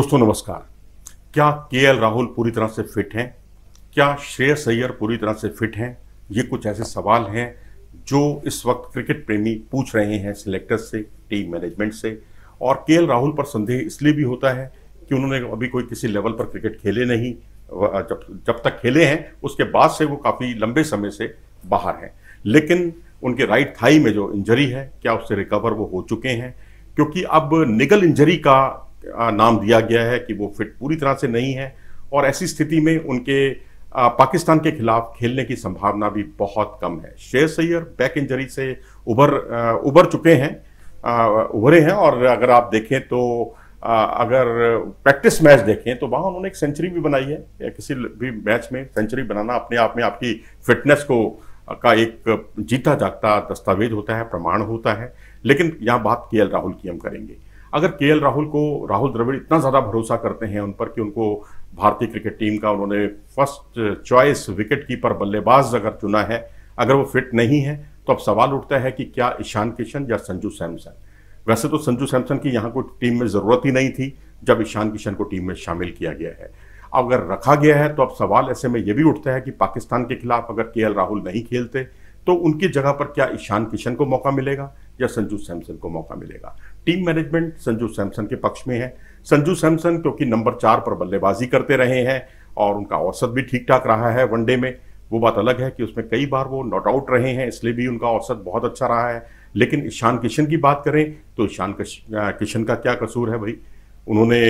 दोस्तों नमस्कार क्या के राहुल पूरी तरह से फिट हैं क्या श्रेयस अय्यर पूरी तरह से फिट हैं ये कुछ ऐसे सवाल हैं जो इस वक्त क्रिकेट प्रेमी पूछ रहे हैं सिलेक्टर से टीम मैनेजमेंट से और के राहुल पर संदेह इसलिए भी होता है कि उन्होंने अभी कोई किसी लेवल पर क्रिकेट खेले नहीं जब जब तक खेले हैं उसके बाद से वो काफ़ी लंबे समय से बाहर हैं लेकिन उनके राइट थाई में जो इंजरी है क्या उससे रिकवर वो हो चुके हैं क्योंकि अब निगल इंजरी का नाम दिया गया है कि वो फिट पूरी तरह से नहीं है और ऐसी स्थिति में उनके पाकिस्तान के खिलाफ खेलने की संभावना भी बहुत कम है शेर सैयर बैक इंजरी से उभर उभर चुके हैं उभरे हैं और अगर आप देखें तो अगर प्रैक्टिस मैच देखें तो वहाँ उन्होंने एक सेंचुरी भी बनाई है या किसी भी मैच में सेंचुरी बनाना अपने आप में आपकी फिटनेस को का एक जीता जागता दस्तावेज होता है प्रमाण होता है लेकिन यहाँ बात के एल राहुल की हम करेंगे अगर के राहुल को राहुल द्रविड़ इतना ज़्यादा भरोसा करते हैं उन पर कि उनको भारतीय क्रिकेट टीम का उन्होंने फर्स्ट चॉइस विकेट कीपर बल्लेबाज अगर चुना है अगर वो फिट नहीं है तो अब सवाल उठता है कि क्या ईशान किशन या संजू सैमसन वैसे तो संजू सैमसन की यहाँ को टीम में ज़रूरत ही नहीं थी जब ईशान किशन को टीम में शामिल किया गया है अब अगर रखा गया है तो अब सवाल ऐसे में यह भी उठता है कि पाकिस्तान के खिलाफ अगर के राहुल नहीं खेलते तो उनकी जगह पर क्या ईशान किशन को मौका मिलेगा या संजू सैमसन को मौका मिलेगा टीम मैनेजमेंट संजू सैमसन के पक्ष में है संजू सैमसन क्योंकि नंबर चार पर बल्लेबाजी करते रहे हैं और उनका औसत भी ठीक ठाक रहा है वनडे में वो बात अलग है कि उसमें कई बार वो नॉट आउट रहे हैं इसलिए भी उनका औसत बहुत अच्छा रहा है लेकिन ईशान किशन की बात करें तो ईशान किशन का क्या कसूर है भाई उन्होंने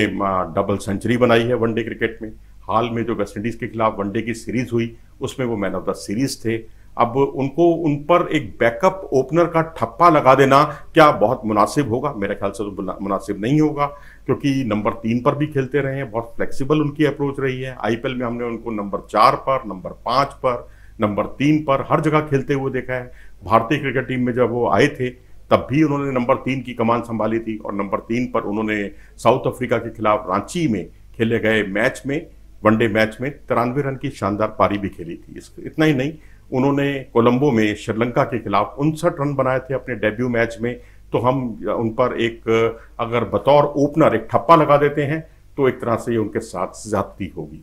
डबल सेंचुरी बनाई है वनडे क्रिकेट में हाल में जो वेस्ट इंडीज़ के खिलाफ वनडे की सीरीज़ हुई उसमें वो मैन ऑफ द सीरीज़ थे अब उनको उन पर एक बैकअप ओपनर का ठप्पा लगा देना क्या बहुत मुनासिब होगा मेरे ख्याल से तो मुनासिब नहीं होगा क्योंकि नंबर तीन पर भी खेलते रहे हैं बहुत फ्लेक्सिबल उनकी अप्रोच रही है आईपीएल में हमने उनको नंबर चार पर नंबर पाँच पर नंबर तीन पर हर जगह खेलते हुए देखा है भारतीय क्रिकेट टीम में जब वो आए थे तब भी उन्होंने नंबर तीन की कमान संभाली थी और नंबर तीन पर उन्होंने साउथ अफ्रीका के खिलाफ रांची में खेले गए मैच में वनडे मैच में तिरानवे रन की शानदार पारी भी खेली थी इस इतना ही नहीं उन्होंने कोलंबो में श्रीलंका के खिलाफ उनसठ रन बनाए थे अपने डेब्यू मैच में तो हम उन पर एक अगर बतौर ओपनर एक ठप्पा लगा देते हैं तो एक तरह से ये उनके साथ ज्यादती होगी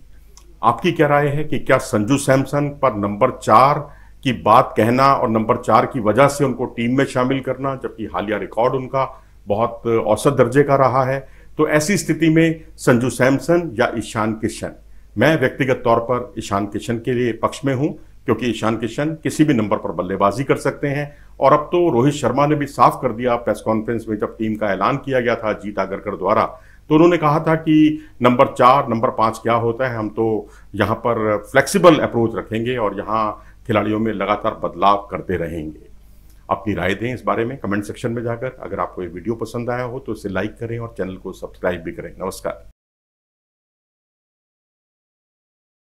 आपकी क्या राय है कि क्या संजू सैमसन पर नंबर चार की बात कहना और नंबर चार की वजह से उनको टीम में शामिल करना जबकि हालिया रिकॉर्ड उनका बहुत औसत दर्जे का रहा है तो ऐसी स्थिति में संजू सैमसन या ईशान किशन मैं व्यक्तिगत तौर पर ईशान किशन के लिए पक्ष में हूं क्योंकि ईशान किशन किसी भी नंबर पर बल्लेबाजी कर सकते हैं और अब तो रोहित शर्मा ने भी साफ कर दिया प्रेस कॉन्फ्रेंस में जब टीम का ऐलान किया गया था जीत आगरकर द्वारा तो उन्होंने कहा था कि नंबर चार नंबर पाँच क्या होता है हम तो यहाँ पर फ्लेक्सिबल अप्रोच रखेंगे और यहाँ खिलाड़ियों में लगातार बदलाव करते रहेंगे अपनी राय दें इस बारे में कमेंट सेक्शन में जाकर अगर आपको ये वीडियो पसंद आया हो तो इसे लाइक करें और चैनल को सब्सक्राइब भी करें नमस्कार